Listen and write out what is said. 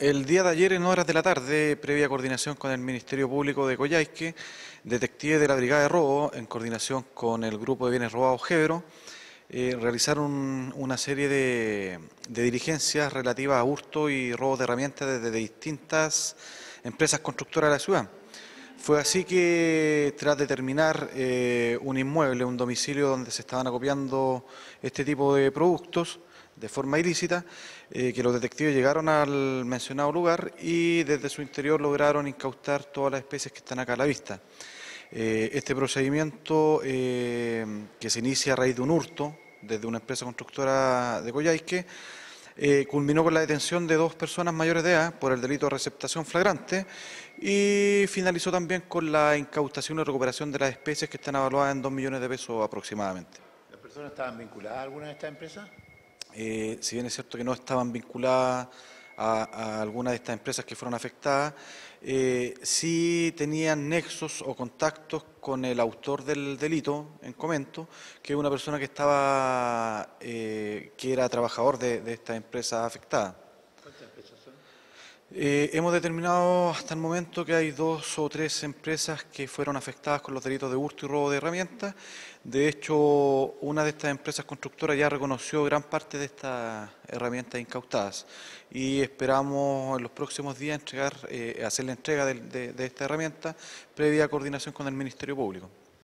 El día de ayer, en horas de la tarde, previa coordinación con el Ministerio Público de Coyhaique, detectives de la Brigada de Robo, en coordinación con el Grupo de Bienes Robados Gebro, eh, realizaron una serie de, diligencias relativas a hurto y robos de herramientas desde distintas empresas constructoras de la ciudad. Fue así que, tras determinar eh, un inmueble, un domicilio donde se estaban acopiando este tipo de productos, de forma ilícita, eh, que los detectives llegaron al mencionado lugar y desde su interior lograron incautar todas las especies que están acá a la vista. Eh, este procedimiento, eh, que se inicia a raíz de un hurto desde una empresa constructora de Coyhaique, culminó con la detención de dos personas mayores de edad por el delito de receptación flagrante y finalizó también con la incautación y recuperación de las especies que están evaluadas en 2 millones de pesos aproximadamente. ¿Las personas estaban vinculadas a alguna de estas empresas? Eh, si bien es cierto que no estaban vinculadas a, alguna de estas empresas que fueron afectadas, eh, sí tenían nexos o contactos con el autor del delito en comento, que es una persona que estaba, eh, que era trabajador de, de esta empresa afectada. Eh, hemos determinado hasta el momento que hay dos o tres empresas que fueron afectadas con los delitos de hurto y robo de herramientas. De hecho, una de estas empresas constructoras ya reconoció gran parte de estas herramientas incautadas y esperamos en los próximos días entregar, eh, hacer la entrega de, de esta herramienta previa coordinación con el Ministerio Público.